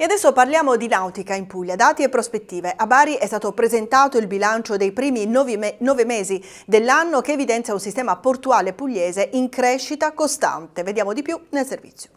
E adesso parliamo di nautica in Puglia, dati e prospettive. A Bari è stato presentato il bilancio dei primi nove, mesi dell'anno che evidenzia un sistema portuale pugliese in crescita costante. Vediamo di più nel servizio.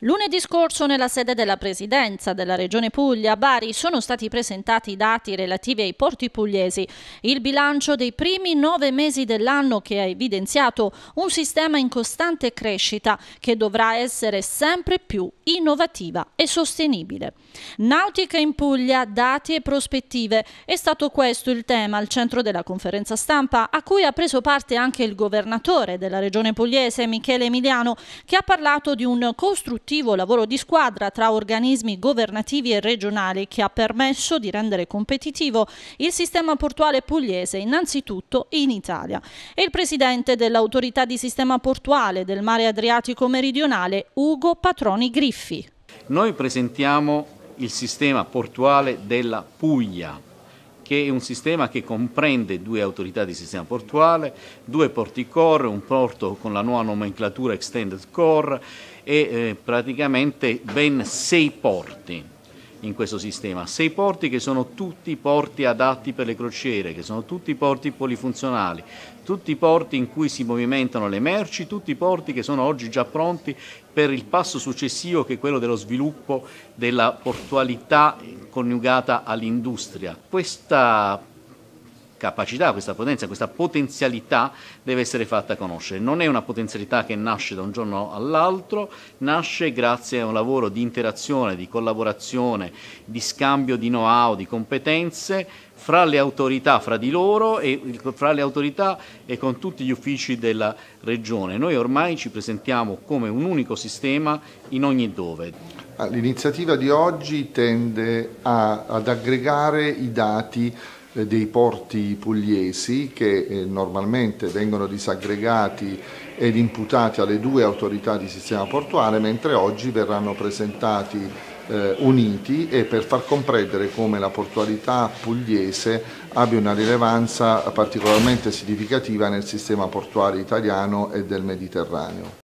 Lunedì scorso nella sede della Presidenza della Regione Puglia a Bari sono stati presentati i dati relativi ai porti pugliesi, il bilancio dei primi nove mesi dell'anno che ha evidenziato un sistema in costante crescita che dovrà essere sempre più innovativa e sostenibile. Nautica in Puglia, dati e prospettive, è stato questo il tema al centro della conferenza stampa a cui ha preso parte anche il governatore della Regione Pugliese Michele Emiliano che ha parlato di un costruttore costruttivo lavoro di squadra tra organismi governativi e regionali che ha permesso di rendere competitivo il sistema portuale pugliese, innanzitutto in Italia. E il presidente dell'autorità di sistema portuale del mare Adriatico meridionale, Ugo Patroni Griffi. Noi presentiamo il sistema portuale della Puglia che è un sistema che comprende due autorità di sistema portuale, due porti core, un porto con la nuova nomenclatura Extended Core e eh, praticamente ben sei porti in questo sistema. Sei porti che sono tutti porti adatti per le crociere, che sono tutti porti polifunzionali, tutti i porti in cui si movimentano le merci, tutti i porti che sono oggi già pronti per il passo successivo che è quello dello sviluppo della portualità coniugata all'industria. Questa capacità, questa potenza, questa potenzialità deve essere fatta conoscere. Non è una potenzialità che nasce da un giorno all'altro, nasce grazie a un lavoro di interazione, di collaborazione, di scambio di know-how, di competenze fra le autorità, fra di loro e fra le autorità e con tutti gli uffici della regione. Noi ormai ci presentiamo come un unico sistema in ogni dove. L'iniziativa di oggi tende a, ad aggregare i dati dei porti pugliesi che eh, normalmente vengono disaggregati ed imputati alle due autorità di sistema portuale, mentre oggi verranno presentati eh, uniti e per far comprendere come la portualità pugliese abbia una rilevanza particolarmente significativa nel sistema portuale italiano e del Mediterraneo.